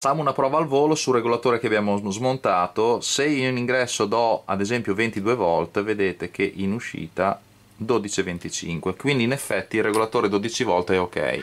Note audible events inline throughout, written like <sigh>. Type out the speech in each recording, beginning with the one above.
Facciamo una prova al volo sul regolatore che abbiamo smontato, se io in ingresso do ad esempio 22 volt vedete che in uscita 12,25, quindi in effetti il regolatore 12 volt è ok.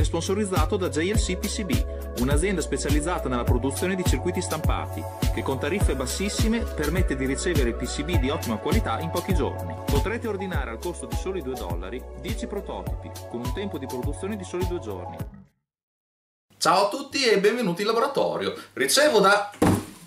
è sponsorizzato da JLC PCB, un'azienda specializzata nella produzione di circuiti stampati, che con tariffe bassissime permette di ricevere PCB di ottima qualità in pochi giorni. Potrete ordinare al costo di soli 2 dollari 10 prototipi, con un tempo di produzione di soli 2 giorni. Ciao a tutti e benvenuti in laboratorio. Ricevo da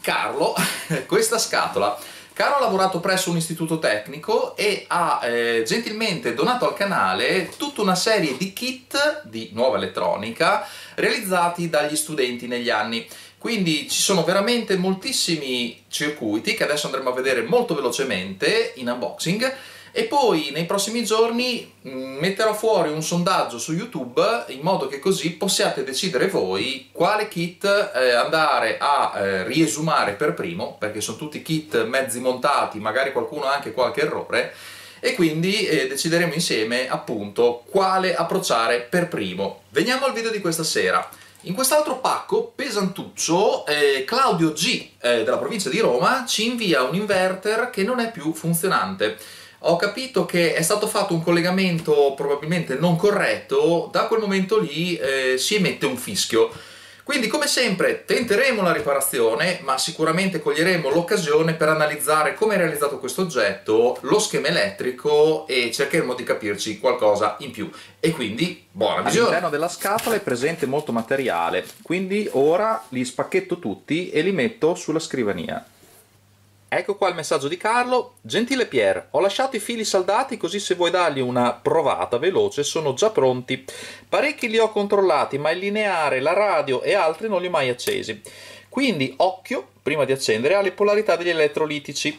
Carlo <laughs> questa scatola Caro ha lavorato presso un istituto tecnico e ha eh, gentilmente donato al canale tutta una serie di kit di nuova elettronica realizzati dagli studenti negli anni. Quindi ci sono veramente moltissimi circuiti che adesso andremo a vedere molto velocemente in unboxing e poi nei prossimi giorni mm, metterò fuori un sondaggio su YouTube in modo che così possiate decidere voi quale kit eh, andare a eh, riesumare per primo, perché sono tutti kit mezzi montati, magari qualcuno ha anche qualche errore, e quindi eh, decideremo insieme appunto quale approcciare per primo. Veniamo al video di questa sera. In quest'altro pacco pesantuccio, eh, Claudio G eh, della provincia di Roma ci invia un inverter che non è più funzionante ho capito che è stato fatto un collegamento probabilmente non corretto, da quel momento lì eh, si emette un fischio. Quindi come sempre tenteremo la riparazione, ma sicuramente coglieremo l'occasione per analizzare come è realizzato questo oggetto, lo schema elettrico e cercheremo di capirci qualcosa in più. E quindi buona visione! All'interno della scatola è presente molto materiale, quindi ora li spacchetto tutti e li metto sulla scrivania. Ecco qua il messaggio di Carlo. Gentile Pier, ho lasciato i fili saldati così se vuoi dargli una provata veloce sono già pronti. Parecchi li ho controllati, ma il lineare, la radio e altri non li ho mai accesi. Quindi occhio, prima di accendere, alle polarità degli elettrolitici.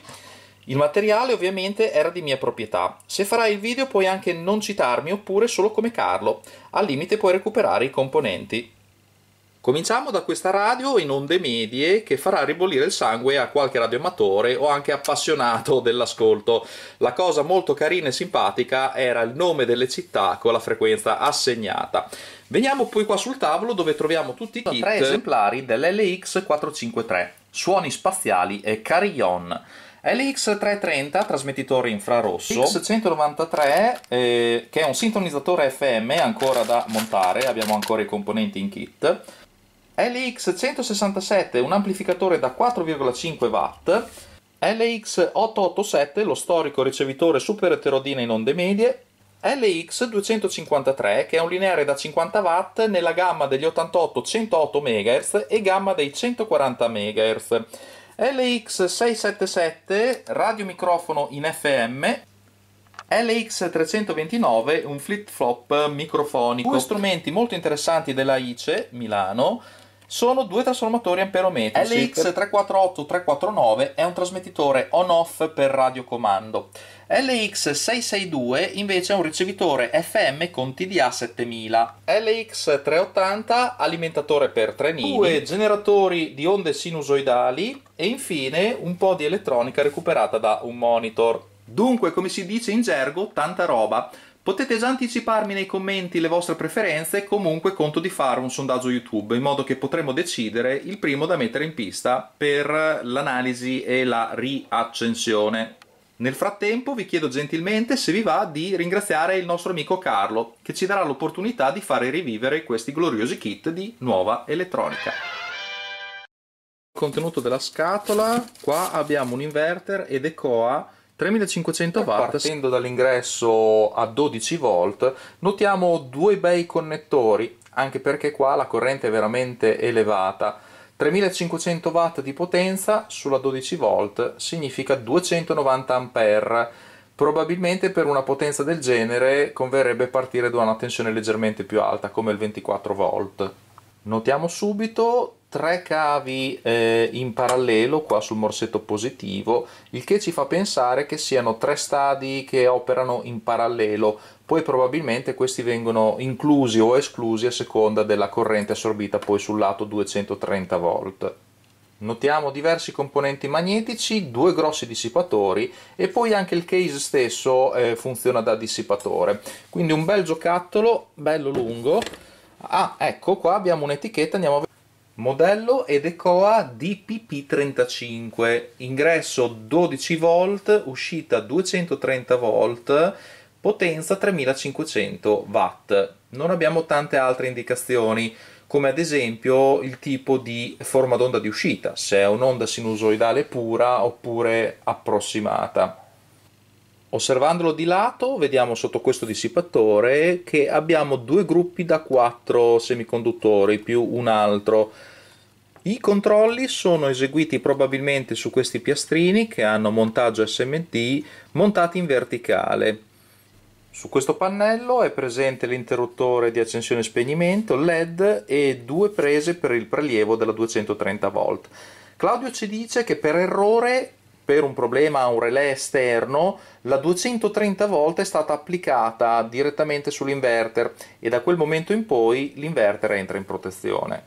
Il materiale ovviamente era di mia proprietà. Se farai il video puoi anche non citarmi oppure solo come Carlo. Al limite puoi recuperare i componenti. Cominciamo da questa radio in onde medie che farà ribollire il sangue a qualche radioamatore o anche appassionato <laughs> dell'ascolto. La cosa molto carina e simpatica era il nome delle città con la frequenza assegnata. Veniamo poi qua sul tavolo dove troviamo tutti i kit. tre esemplari dell'LX453, suoni spaziali e carillon. LX330 trasmettitore infrarosso, X193 eh, che è un sintonizzatore FM ancora da montare, abbiamo ancora i componenti in kit. LX167 un amplificatore da 4,5 watt, LX887 lo storico ricevitore super eterodina in onde medie, LX253 che è un lineare da 50 watt nella gamma degli 88-108 MHz e gamma dei 140 MHz. LX677 radiomicrofono in FM LX329 un flip flop microfonico due strumenti molto interessanti della ICE Milano sono due trasformatori amperometrici. LX348349 è un trasmettitore on-off per radiocomando. LX662 invece è un ricevitore FM con TDA 7000. LX380 alimentatore per tre Due generatori di onde sinusoidali e infine un po' di elettronica recuperata da un monitor. Dunque, come si dice in gergo, tanta roba. Potete già anticiparmi nei commenti le vostre preferenze e comunque conto di fare un sondaggio YouTube in modo che potremo decidere il primo da mettere in pista per l'analisi e la riaccensione. Nel frattempo vi chiedo gentilmente se vi va di ringraziare il nostro amico Carlo che ci darà l'opportunità di fare rivivere questi gloriosi kit di nuova elettronica. contenuto della scatola, qua abbiamo un inverter ed ECOA 3500 eh, watt. Partendo dall'ingresso a 12 volt notiamo due bei connettori, anche perché qua la corrente è veramente elevata. 3500 watt di potenza sulla 12 volt significa 290 ampere. Probabilmente per una potenza del genere converrebbe partire da una tensione leggermente più alta, come il 24 volt. Notiamo subito tre cavi eh, in parallelo qua sul morsetto positivo il che ci fa pensare che siano tre stadi che operano in parallelo poi probabilmente questi vengono inclusi o esclusi a seconda della corrente assorbita poi sul lato 230 volt Notiamo diversi componenti magnetici, due grossi dissipatori e poi anche il case stesso eh, funziona da dissipatore. Quindi un bel giocattolo, bello lungo. Ah, ecco, qua abbiamo un'etichetta, andiamo a vedere modello ed ECOA DPP35, ingresso 12 volt, uscita 230 volt, potenza 3500 watt. Non abbiamo tante altre indicazioni, come ad esempio il tipo di forma d'onda di uscita, se è un'onda sinusoidale pura oppure approssimata. Osservandolo di lato vediamo sotto questo dissipatore che abbiamo due gruppi da quattro semiconduttori più un altro. I controlli sono eseguiti probabilmente su questi piastrini che hanno montaggio SMT montati in verticale. Su questo pannello è presente l'interruttore di accensione e spegnimento, LED e due prese per il prelievo della 230V. Claudio ci dice che per errore per un problema a un relè esterno, la 230 volt è stata applicata direttamente sull'inverter e da quel momento in poi l'inverter entra in protezione.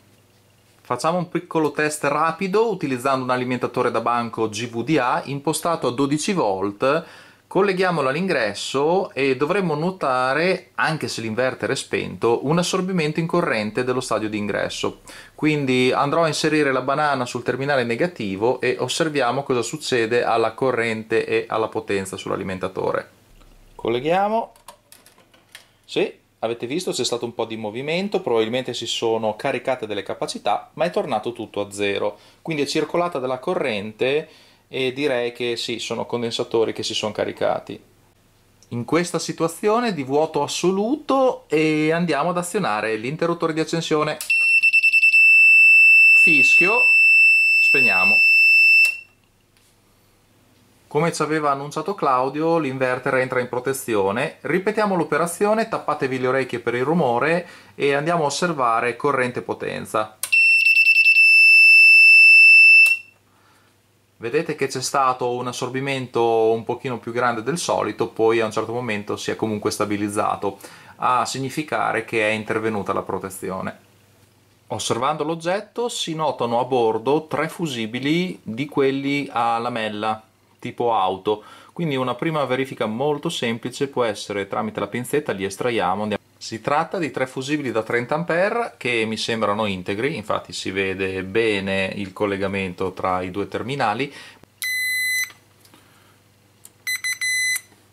Facciamo un piccolo test rapido utilizzando un alimentatore da banco GVDA impostato a 12 volt Colleghiamolo all'ingresso e dovremmo notare, anche se l'inverter è spento, un assorbimento in corrente dello stadio di ingresso. Quindi andrò a inserire la banana sul terminale negativo e osserviamo cosa succede alla corrente e alla potenza sull'alimentatore. Colleghiamo. Sì, avete visto c'è stato un po' di movimento, probabilmente si sono caricate delle capacità, ma è tornato tutto a zero. Quindi è circolata della corrente e direi che sì, sono condensatori che si sono caricati. In questa situazione di vuoto assoluto e andiamo ad azionare l'interruttore di accensione. Fischio, spegniamo. Come ci aveva annunciato Claudio, l'inverter entra in protezione. Ripetiamo l'operazione, tappatevi le orecchie per il rumore e andiamo a osservare corrente potenza. vedete che c'è stato un assorbimento un pochino più grande del solito poi a un certo momento si è comunque stabilizzato a significare che è intervenuta la protezione osservando l'oggetto si notano a bordo tre fusibili di quelli a lamella tipo auto quindi una prima verifica molto semplice può essere tramite la pinzetta li estraiamo andiamo si tratta di tre fusibili da 30A che mi sembrano integri, infatti si vede bene il collegamento tra i due terminali.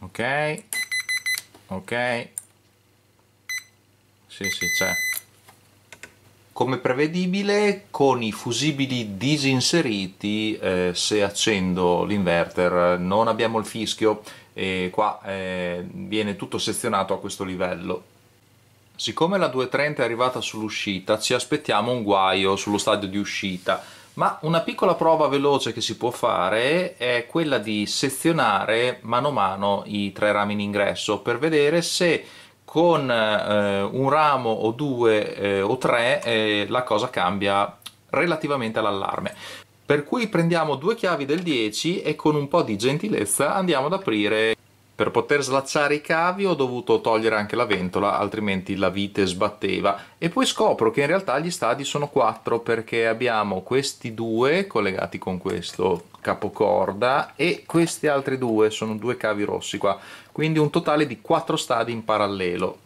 Ok, ok, sì sì c'è. Come prevedibile con i fusibili disinseriti eh, se accendo l'inverter non abbiamo il fischio e qua eh, viene tutto sezionato a questo livello Siccome la 230 è arrivata sull'uscita, ci aspettiamo un guaio sullo stadio di uscita, ma una piccola prova veloce che si può fare è quella di sezionare mano a mano i tre rami in ingresso per vedere se con eh, un ramo o due eh, o tre eh, la cosa cambia relativamente all'allarme. Per cui prendiamo due chiavi del 10 e con un po' di gentilezza andiamo ad aprire per poter slacciare i cavi ho dovuto togliere anche la ventola, altrimenti la vite sbatteva. E poi scopro che in realtà gli stadi sono quattro perché abbiamo questi due collegati con questo capocorda e questi altri due, sono due cavi rossi qua. Quindi un totale di quattro stadi in parallelo.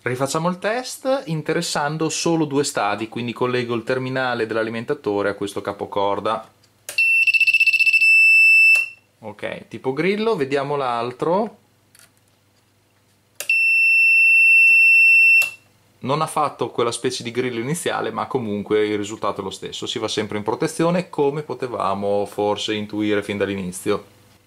Rifacciamo il test interessando solo due stadi, quindi collego il terminale dell'alimentatore a questo capocorda ok tipo grillo vediamo l'altro non ha fatto quella specie di grillo iniziale ma comunque il risultato è lo stesso si va sempre in protezione come potevamo forse intuire fin dall'inizio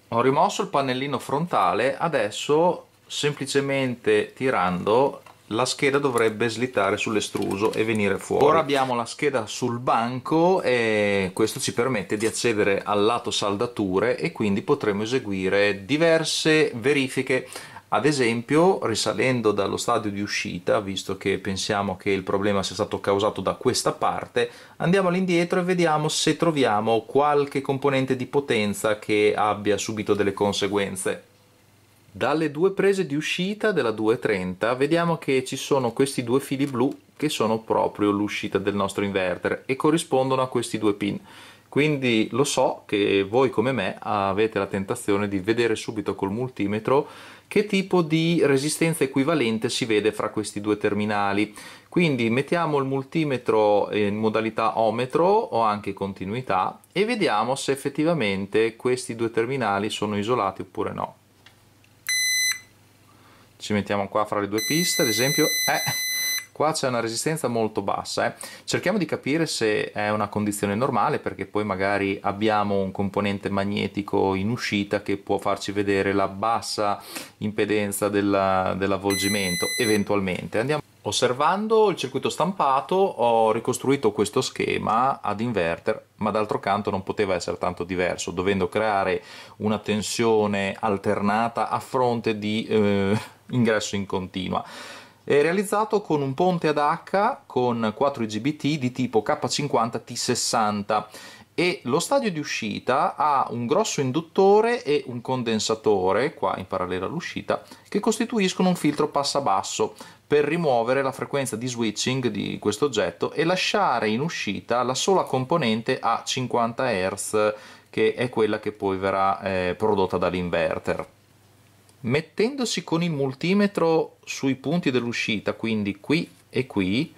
ho rimosso il pannellino frontale adesso semplicemente tirando la scheda dovrebbe slittare sull'estruso e venire fuori. Ora abbiamo la scheda sul banco e questo ci permette di accedere al lato saldature e quindi potremo eseguire diverse verifiche ad esempio, risalendo dallo stadio di uscita, visto che pensiamo che il problema sia stato causato da questa parte, andiamo all'indietro e vediamo se troviamo qualche componente di potenza che abbia subito delle conseguenze. Dalle due prese di uscita della 230 vediamo che ci sono questi due fili blu che sono proprio l'uscita del nostro inverter e corrispondono a questi due pin. Quindi lo so che voi come me avete la tentazione di vedere subito col multimetro che tipo di resistenza equivalente si vede fra questi due terminali. Quindi mettiamo il multimetro in modalità ometro o anche continuità e vediamo se effettivamente questi due terminali sono isolati oppure no ci mettiamo qua fra le due piste ad esempio eh qua c'è una resistenza molto bassa eh. cerchiamo di capire se è una condizione normale perché poi magari abbiamo un componente magnetico in uscita che può farci vedere la bassa impedenza dell'avvolgimento eventualmente andiamo Osservando il circuito stampato ho ricostruito questo schema ad inverter, ma d'altro canto non poteva essere tanto diverso, dovendo creare una tensione alternata a fronte di eh, ingresso in continua. È realizzato con un ponte ad H con 4 IGBT di tipo K50T60 e lo stadio di uscita ha un grosso induttore e un condensatore, qua in parallelo all'uscita, che costituiscono un filtro passa-basso per rimuovere la frequenza di switching di questo oggetto e lasciare in uscita la sola componente a 50 Hz che è quella che poi verrà eh, prodotta dall'inverter. Mettendosi con il multimetro sui punti dell'uscita, quindi qui e qui,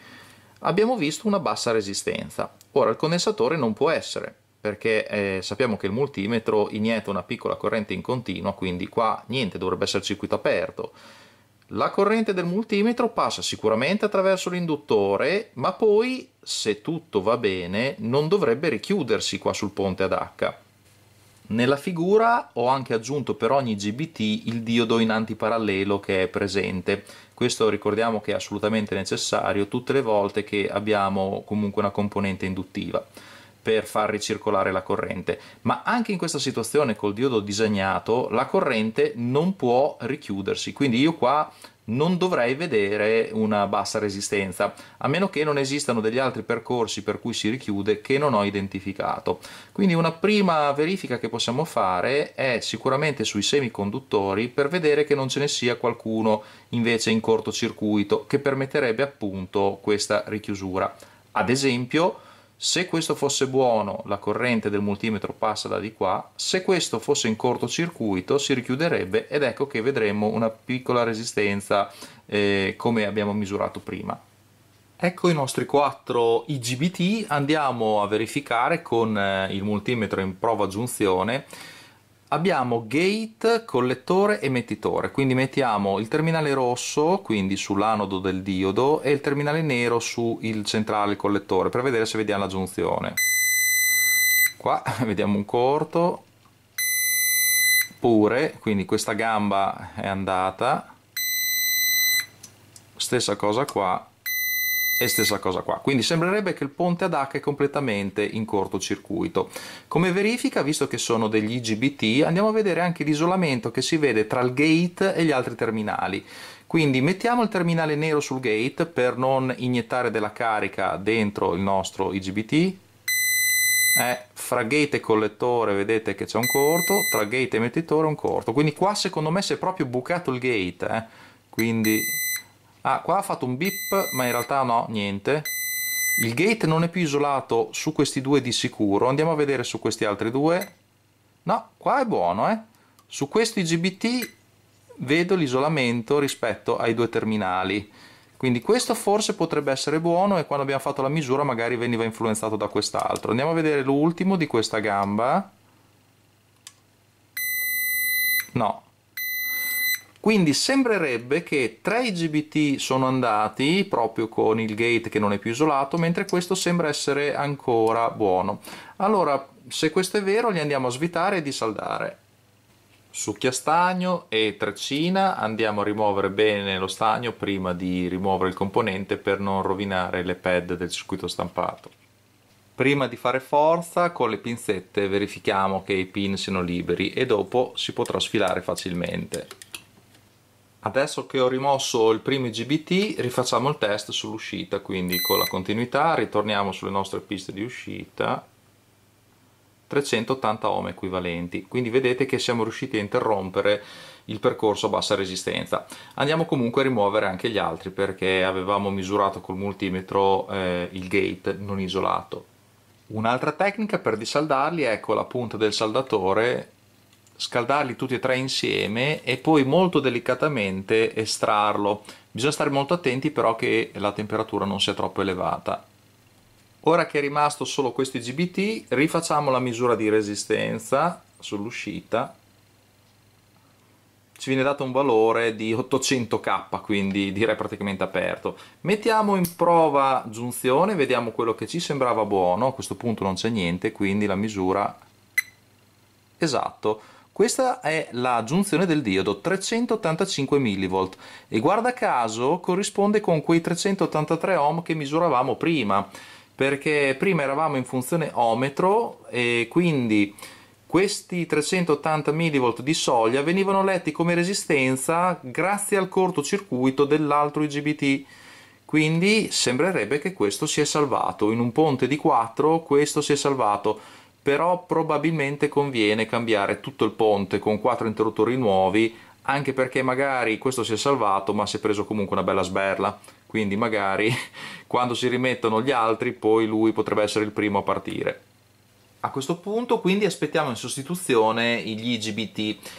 abbiamo visto una bassa resistenza. Ora il condensatore non può essere, perché eh, sappiamo che il multimetro inietta una piccola corrente in continua, quindi qua niente, dovrebbe essere il circuito aperto. La corrente del multimetro passa sicuramente attraverso l'induttore, ma poi, se tutto va bene, non dovrebbe richiudersi qua sul ponte ad H nella figura ho anche aggiunto per ogni GBT il diodo in antiparallelo che è presente. Questo ricordiamo che è assolutamente necessario tutte le volte che abbiamo comunque una componente induttiva per far ricircolare la corrente, ma anche in questa situazione col diodo disegnato la corrente non può richiudersi, quindi io qua non dovrei vedere una bassa resistenza, a meno che non esistano degli altri percorsi per cui si richiude che non ho identificato. Quindi una prima verifica che possiamo fare è sicuramente sui semiconduttori per vedere che non ce ne sia qualcuno invece in cortocircuito che permetterebbe appunto questa richiusura. Ad esempio se questo fosse buono la corrente del multimetro passa da di qua, se questo fosse in cortocircuito si richiuderebbe ed ecco che vedremo una piccola resistenza eh, come abbiamo misurato prima. Ecco i nostri 4 IGBT, andiamo a verificare con eh, il multimetro in prova giunzione abbiamo gate, collettore emettitore, quindi mettiamo il terminale rosso, quindi sull'anodo del diodo, e il terminale nero sul centrale collettore, per vedere se vediamo la giunzione. Qua <laughs> vediamo un corto, pure, quindi questa gamba è andata, stessa cosa qua, e stessa cosa qua, quindi sembrerebbe che il ponte ad H è completamente in cortocircuito. Come verifica, visto che sono degli IGBT, andiamo a vedere anche l'isolamento che si vede tra il gate e gli altri terminali. Quindi mettiamo il terminale nero sul gate per non iniettare della carica dentro il nostro IGBT. Eh, fra gate e collettore vedete che c'è un corto, tra gate e emettitore un corto. Quindi qua secondo me si è proprio bucato il gate, eh. quindi Ah, qua ha fatto un beep, ma in realtà no, niente. Il gate non è più isolato su questi due di sicuro. Andiamo a vedere su questi altri due. No, qua è buono, eh. Su questi GBT vedo l'isolamento rispetto ai due terminali. Quindi questo forse potrebbe essere buono e quando abbiamo fatto la misura magari veniva influenzato da quest'altro. Andiamo a vedere l'ultimo di questa gamba. No, quindi sembrerebbe che 3 IGBT sono andati proprio con il gate che non è più isolato, mentre questo sembra essere ancora buono. Allora, se questo è vero, li andiamo a svitare e dissaldare. Su chiastagno e treccina, andiamo a rimuovere bene lo stagno prima di rimuovere il componente per non rovinare le pad del circuito stampato. Prima di fare forza con le pinzette verifichiamo che i pin siano liberi e dopo si potrà sfilare facilmente. Adesso che ho rimosso il primo GBT rifacciamo il test sull'uscita, quindi con la continuità ritorniamo sulle nostre piste di uscita 380 ohm equivalenti, quindi vedete che siamo riusciti a interrompere il percorso a bassa resistenza. Andiamo comunque a rimuovere anche gli altri perché avevamo misurato col multimetro eh, il gate non isolato. Un'altra tecnica per disaldarli è con la punta del saldatore scaldarli tutti e tre insieme e poi molto delicatamente estrarlo. Bisogna stare molto attenti però che la temperatura non sia troppo elevata. Ora che è rimasto solo questo IGBT, rifacciamo la misura di resistenza sull'uscita. Ci viene dato un valore di 800k, quindi direi praticamente aperto. Mettiamo in prova giunzione, vediamo quello che ci sembrava buono. A questo punto non c'è niente, quindi la misura esatto questa è la giunzione del diodo, 385 mV e guarda caso corrisponde con quei 383 ohm che misuravamo prima, perché prima eravamo in funzione ohmetro e quindi questi 380 mV di soglia venivano letti come resistenza grazie al cortocircuito dell'altro IGBT. Quindi sembrerebbe che questo sia salvato, in un ponte di 4 questo si è salvato però probabilmente conviene cambiare tutto il ponte con quattro interruttori nuovi anche perché magari questo si è salvato ma si è preso comunque una bella sberla quindi magari <laughs> quando si rimettono gli altri poi lui potrebbe essere il primo a partire a questo punto quindi aspettiamo in sostituzione gli IGBT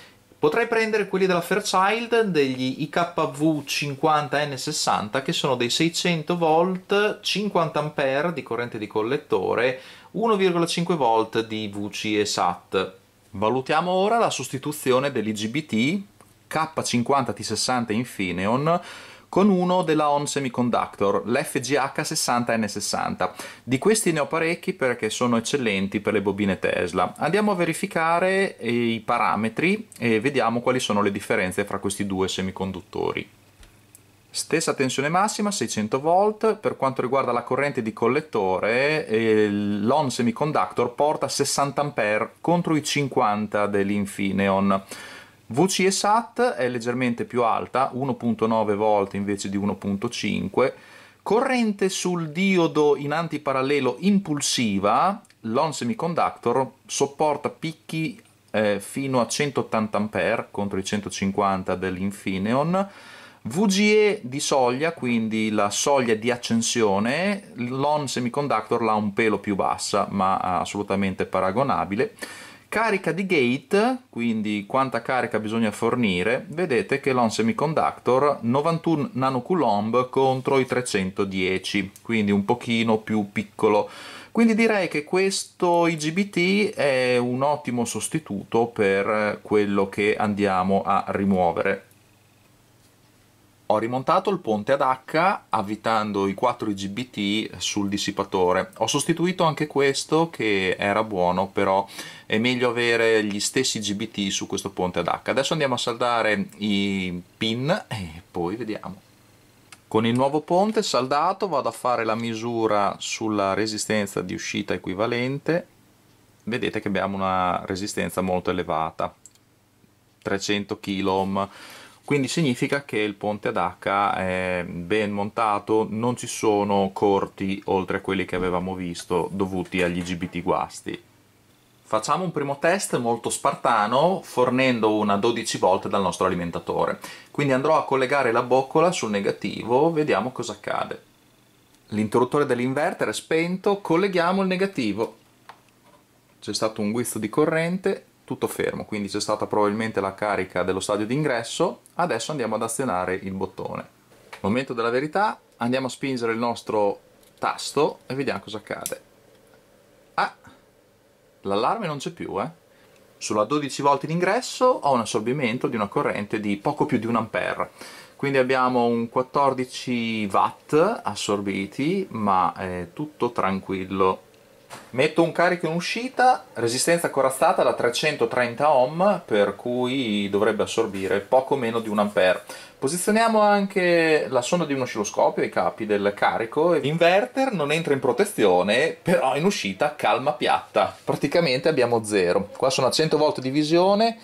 potrei prendere quelli della Fairchild degli IKV 50N60 che sono dei 600 v 50 A di corrente di collettore 1,5 volt di VC e SAT. Valutiamo ora la sostituzione dell'IGBT K50T60 Infineon con uno della ON Semiconductor, l'FGH60N60. Di questi ne ho parecchi perché sono eccellenti per le bobine Tesla. Andiamo a verificare eh, i parametri e vediamo quali sono le differenze fra questi due semiconduttori. Stessa tensione massima, 600 volt, per quanto riguarda la corrente di collettore, eh, l'ON Semiconductor porta 60 A contro i 50 dell'Infineon. VCE SAT è leggermente più alta, 1.9 volt invece di 1.5. Corrente sul diodo in antiparallelo impulsiva, l'ON Semiconductor sopporta picchi eh, fino a 180 A contro i 150 dell'Infineon VGE di soglia, quindi la soglia di accensione, l'on semiconductor l'ha un pelo più bassa, ma assolutamente paragonabile. Carica di gate, quindi quanta carica bisogna fornire, vedete che l'on semiconductor 91 nanocoulomb contro i 310, quindi un pochino più piccolo. Quindi direi che questo IGBT è un ottimo sostituto per quello che andiamo a rimuovere ho rimontato il ponte ad H avvitando i 4 GBT sul dissipatore. Ho sostituito anche questo che era buono, però è meglio avere gli stessi GBT su questo ponte ad H. Adesso andiamo a saldare i pin e poi vediamo. Con il nuovo ponte saldato vado a fare la misura sulla resistenza di uscita equivalente. Vedete che abbiamo una resistenza molto elevata, 300 kΩ quindi significa che il ponte ad H è ben montato, non ci sono corti oltre a quelli che avevamo visto dovuti agli GBT guasti. Facciamo un primo test molto spartano fornendo una 12 volte dal nostro alimentatore. Quindi andrò a collegare la boccola sul negativo, vediamo cosa accade. L'interruttore dell'inverter è spento, colleghiamo il negativo. C'è stato un guizzo di corrente tutto fermo, quindi c'è stata probabilmente la carica dello stadio d'ingresso, adesso andiamo ad azionare il bottone. Momento della verità, andiamo a spingere il nostro tasto e vediamo cosa accade. Ah, l'allarme non c'è più, eh? Sulla 12 volt d'ingresso ho un assorbimento di una corrente di poco più di un ampere, quindi abbiamo un 14 watt assorbiti, ma è tutto tranquillo Metto un carico in uscita, resistenza corazzata da 330 ohm, per cui dovrebbe assorbire poco meno di 1 ampere. Posizioniamo anche la sonda di un oscilloscopio ai capi del carico. Inverter non entra in protezione, però in uscita calma piatta. Praticamente abbiamo zero. Qua sono a 100 volt di visione,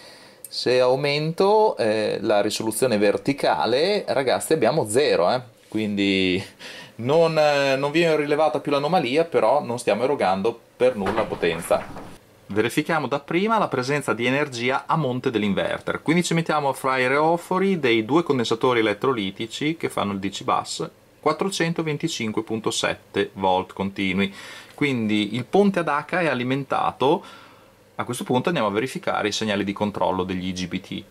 se aumento eh, la risoluzione verticale, ragazzi abbiamo zero, eh? quindi non, eh, non viene rilevata più l'anomalia, però non stiamo erogando per nulla potenza. Verifichiamo dapprima la presenza di energia a monte dell'inverter, quindi ci mettiamo fra i reofori dei due condensatori elettrolitici che fanno il DC bus 425.7 volt continui. Quindi il ponte ad H è alimentato, a questo punto andiamo a verificare i segnali di controllo degli IGBT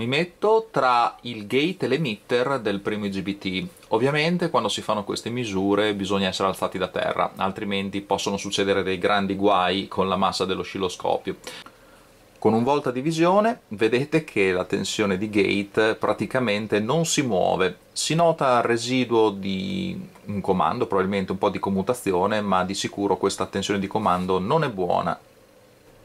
mi metto tra il gate e l'emitter del primo IGBT. Ovviamente quando si fanno queste misure bisogna essere alzati da terra, altrimenti possono succedere dei grandi guai con la massa dell'oscilloscopio. Con un volta di visione vedete che la tensione di gate praticamente non si muove, si nota residuo di un comando, probabilmente un po' di commutazione, ma di sicuro questa tensione di comando non è buona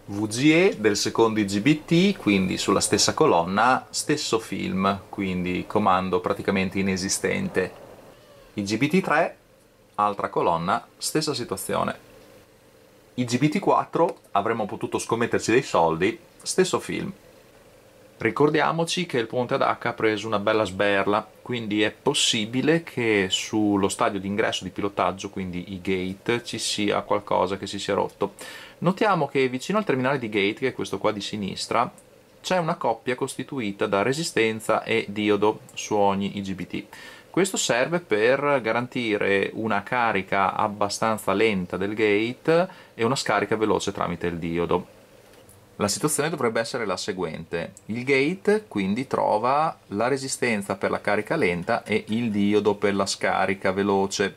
VGE del secondo IGBT, quindi sulla stessa colonna, stesso film, quindi comando praticamente inesistente. IGBT3, altra colonna, stessa situazione. IGBT4, avremmo potuto scommetterci dei soldi, stesso film, Ricordiamoci che il ponte ad H ha preso una bella sberla, quindi è possibile che sullo stadio di ingresso di pilotaggio, quindi i gate, ci sia qualcosa che si sia rotto. Notiamo che vicino al terminale di gate, che è questo qua di sinistra, c'è una coppia costituita da resistenza e diodo su ogni IGBT. Questo serve per garantire una carica abbastanza lenta del gate e una scarica veloce tramite il diodo. La situazione dovrebbe essere la seguente. Il gate quindi trova la resistenza per la carica lenta e il diodo per la scarica veloce.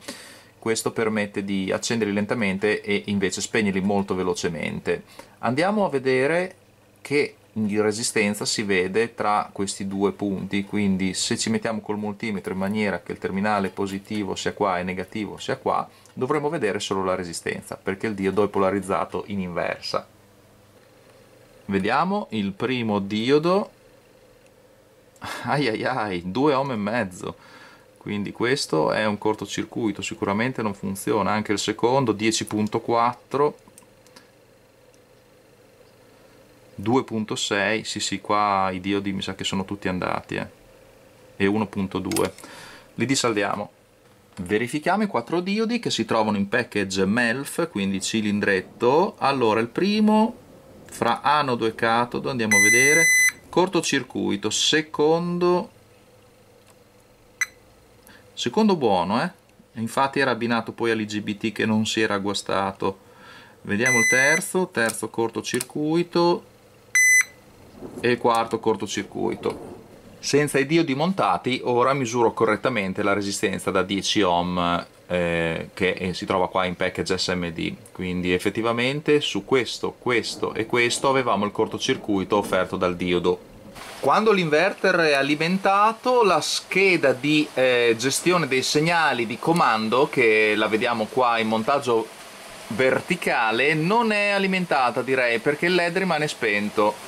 Questo permette di accenderli lentamente e invece spegnerli molto velocemente. Andiamo a vedere che di resistenza si vede tra questi due punti quindi se ci mettiamo col multimetro in maniera che il terminale positivo sia qua e negativo sia qua dovremmo vedere solo la resistenza perché il diodo è polarizzato in inversa Vediamo il primo diodo. Ai ai ai, 2 ohm e mezzo. Quindi questo è un cortocircuito, sicuramente non funziona. Anche il secondo, 10.4. 2.6, sì sì, qua i diodi mi sa che sono tutti andati, eh. E 1.2. Li disaldiamo. Verifichiamo i quattro diodi che si trovano in package MELF, quindi cilindretto. Allora, il primo fra anodo e catodo andiamo a vedere cortocircuito secondo secondo buono eh? infatti era abbinato poi all'IGBT che non si era guastato vediamo il terzo terzo cortocircuito e quarto cortocircuito senza i diodi montati ora misuro correttamente la resistenza da 10 ohm eh, che eh, si trova qua in package SMD quindi effettivamente su questo, questo e questo avevamo il cortocircuito offerto dal diodo quando l'inverter è alimentato la scheda di eh, gestione dei segnali di comando che la vediamo qua in montaggio verticale non è alimentata direi perché il led rimane spento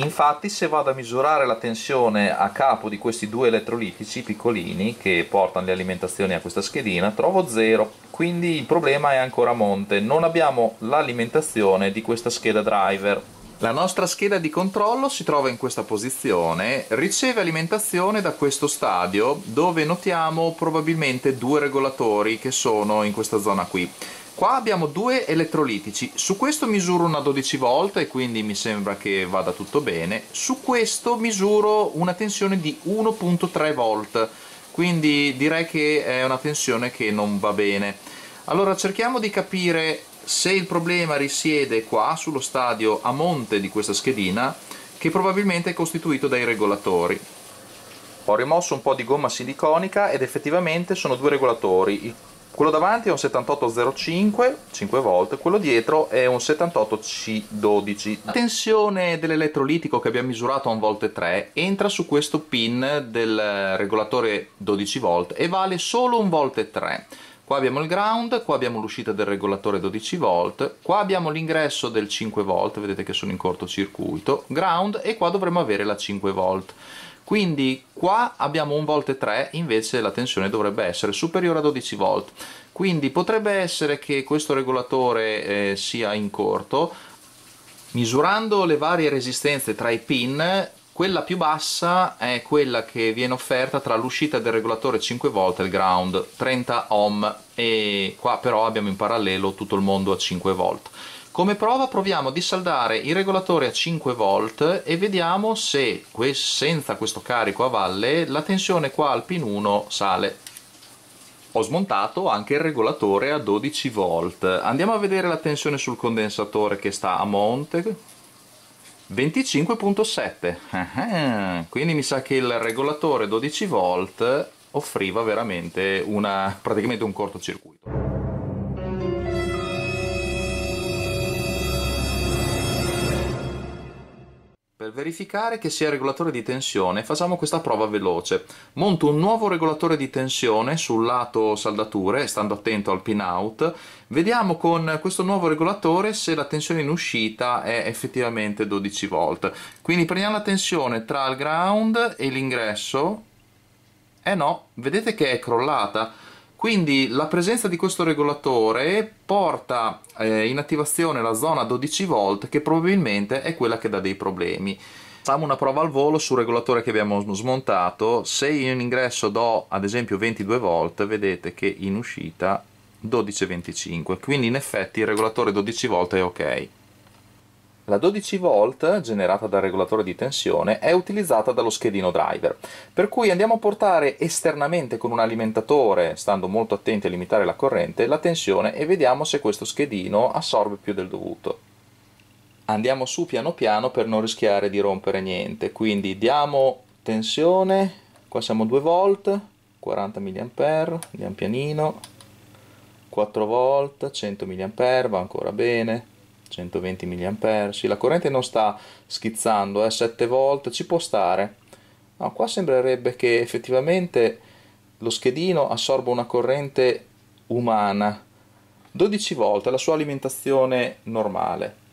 Infatti se vado a misurare la tensione a capo di questi due elettrolitici piccolini che portano le alimentazioni a questa schedina trovo zero, quindi il problema è ancora a monte, non abbiamo l'alimentazione di questa scheda driver. La nostra scheda di controllo si trova in questa posizione, riceve alimentazione da questo stadio dove notiamo probabilmente due regolatori che sono in questa zona qui. Qua abbiamo due elettrolitici, su questo misuro una 12 volt e quindi mi sembra che vada tutto bene, su questo misuro una tensione di 1.3 volt, quindi direi che è una tensione che non va bene. Allora cerchiamo di capire se il problema risiede qua, sullo stadio a monte di questa schedina, che probabilmente è costituito dai regolatori. Ho rimosso un po' di gomma siliconica ed effettivamente sono due regolatori, quello davanti è un 7805 5 volt, quello dietro è un 78C12. La tensione dell'elettrolitico che abbiamo misurato a 1 1,3 3 entra su questo pin del regolatore 12 volt e vale solo 1 1,3 3 Qua abbiamo il ground, qua abbiamo l'uscita del regolatore 12 volt qua abbiamo l'ingresso del 5 volt vedete che sono in cortocircuito, ground e qua dovremmo avere la 5 volt quindi qua abbiamo 1 volt 3 invece la tensione dovrebbe essere superiore a 12 volt quindi potrebbe essere che questo regolatore eh, sia in corto misurando le varie resistenze tra i pin quella più bassa è quella che viene offerta tra l'uscita del regolatore 5 v e il ground 30 ohm e qua però abbiamo in parallelo tutto il mondo a 5 v come prova proviamo a dissaldare il regolatore a 5 volt e vediamo se senza questo carico a valle la tensione qua al pin 1 sale. Ho smontato anche il regolatore a 12 volt. Andiamo a vedere la tensione sul condensatore che sta a monte. 25.7 quindi mi sa che il regolatore 12 volt offriva veramente una, praticamente un cortocircuito Per verificare che sia regolatore di tensione facciamo questa prova veloce. Monto un nuovo regolatore di tensione sul lato saldature, stando attento al pin out. Vediamo con questo nuovo regolatore se la tensione in uscita è effettivamente 12 volt. Quindi prendiamo la tensione tra il ground e l'ingresso. Eh no, vedete che è crollata quindi la presenza di questo regolatore porta eh, in attivazione la zona 12 v che probabilmente è quella che dà dei problemi. Facciamo una prova al volo sul regolatore che abbiamo smontato. Se io in ingresso do ad esempio 22 v vedete che in uscita 12,25. Quindi in effetti il regolatore 12 v è ok. La 12V generata dal regolatore di tensione è utilizzata dallo schedino driver, per cui andiamo a portare esternamente con un alimentatore, stando molto attenti a limitare la corrente, la tensione e vediamo se questo schedino assorbe più del dovuto andiamo su piano piano per non rischiare di rompere niente quindi diamo tensione qua siamo 2 v 40 mA andiamo pianino 4 v 100 mA va ancora bene 120 mA, la corrente non sta schizzando, è 7 volt, ci può stare. No, qua sembrerebbe che effettivamente lo schedino assorba una corrente umana, 12 volt, la sua alimentazione normale.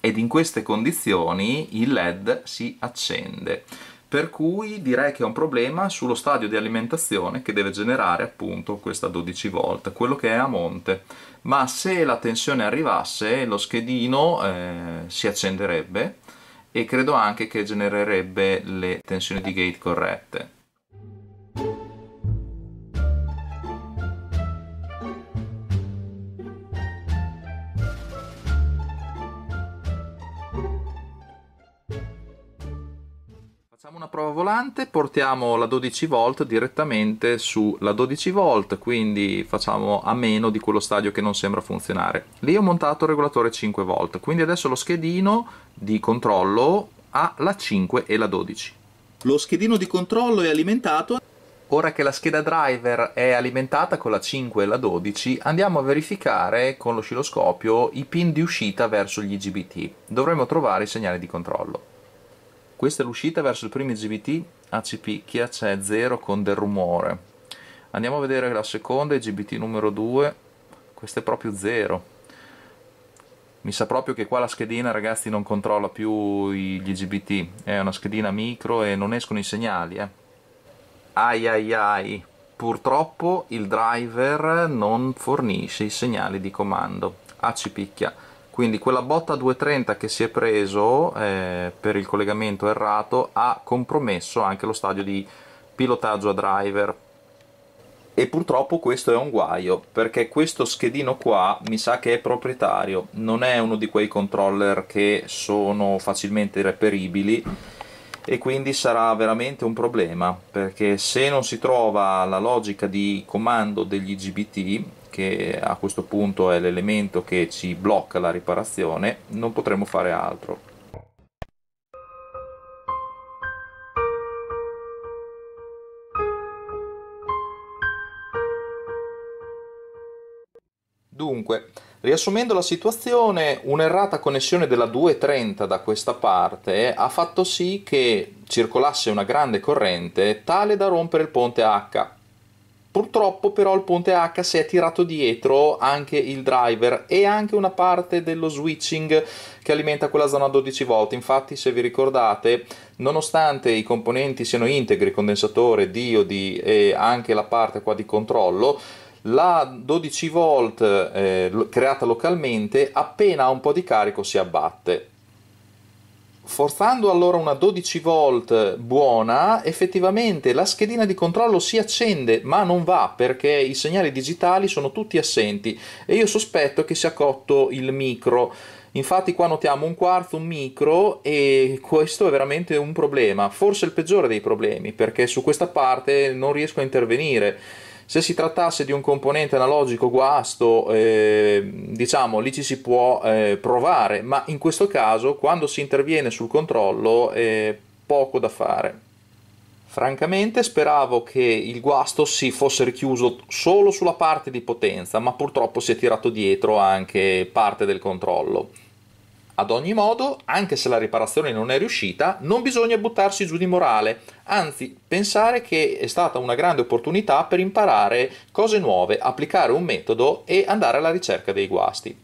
Ed in queste condizioni il LED si accende per cui direi che è un problema sullo stadio di alimentazione che deve generare appunto questa 12 volt, quello che è a monte, ma se la tensione arrivasse lo schedino eh, si accenderebbe e credo anche che genererebbe le tensioni di gate corrette. prova volante portiamo la 12 volt direttamente sulla 12 volt quindi facciamo a meno di quello stadio che non sembra funzionare lì ho montato il regolatore 5 volt quindi adesso lo schedino di controllo ha la 5 e la 12 lo schedino di controllo è alimentato Ora che la scheda driver è alimentata con la 5 e la 12 andiamo a verificare con l'oscilloscopio i pin di uscita verso gli IGBT. Dovremo trovare i segnali di controllo. Questa è l'uscita verso il primo IGBT a cipicchia, c'è 0 con del rumore. Andiamo a vedere la seconda, GBT numero 2, questa è proprio 0. Mi sa proprio che qua la schedina ragazzi non controlla più gli GBT è una schedina micro e non escono i segnali. Eh. Ai ai ai, purtroppo il driver non fornisce i segnali di comando, a cipicchia quindi quella botta 230 che si è preso eh, per il collegamento errato ha compromesso anche lo stadio di pilotaggio a driver e purtroppo questo è un guaio perché questo schedino qua mi sa che è proprietario non è uno di quei controller che sono facilmente reperibili e quindi sarà veramente un problema perché se non si trova la logica di comando degli GBT che a questo punto è l'elemento che ci blocca la riparazione, non potremo fare altro. Dunque, riassumendo la situazione, un'errata connessione della 230 da questa parte ha fatto sì che circolasse una grande corrente tale da rompere il ponte H Purtroppo però il ponte H si è tirato dietro anche il driver e anche una parte dello switching che alimenta quella zona 12 volt. Infatti se vi ricordate, nonostante i componenti siano integri, condensatore, diodi e anche la parte qua di controllo, la 12 volt eh, creata localmente appena ha un po' di carico si abbatte Forzando allora una 12 volt buona, effettivamente la schedina di controllo si accende, ma non va perché i segnali digitali sono tutti assenti e io sospetto che sia cotto il micro. Infatti qua notiamo un quarzo, un micro e questo è veramente un problema, forse il peggiore dei problemi perché su questa parte non riesco a intervenire. Se si trattasse di un componente analogico guasto, eh, diciamo lì ci si può eh, provare, ma in questo caso quando si interviene sul controllo è poco da fare. Francamente speravo che il guasto si fosse richiuso solo sulla parte di potenza, ma purtroppo si è tirato dietro anche parte del controllo. Ad ogni modo, anche se la riparazione non è riuscita, non bisogna buttarsi giù di morale, anzi pensare che è stata una grande opportunità per imparare cose nuove, applicare un metodo e andare alla ricerca dei guasti.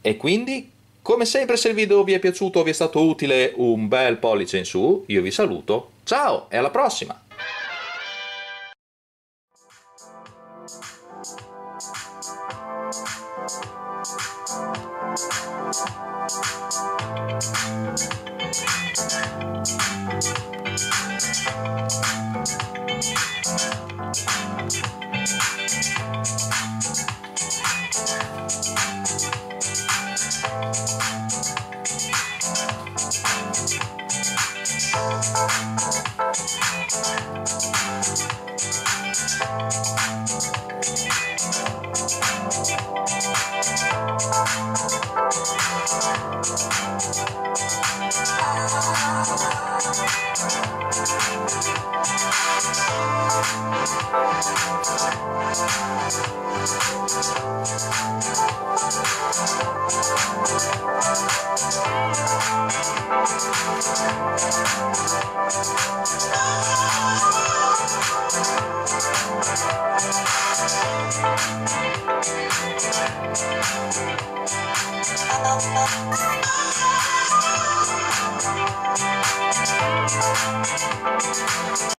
E quindi, come sempre se il video vi è piaciuto o vi è stato utile, un bel pollice in su, io vi saluto, ciao e alla prossima!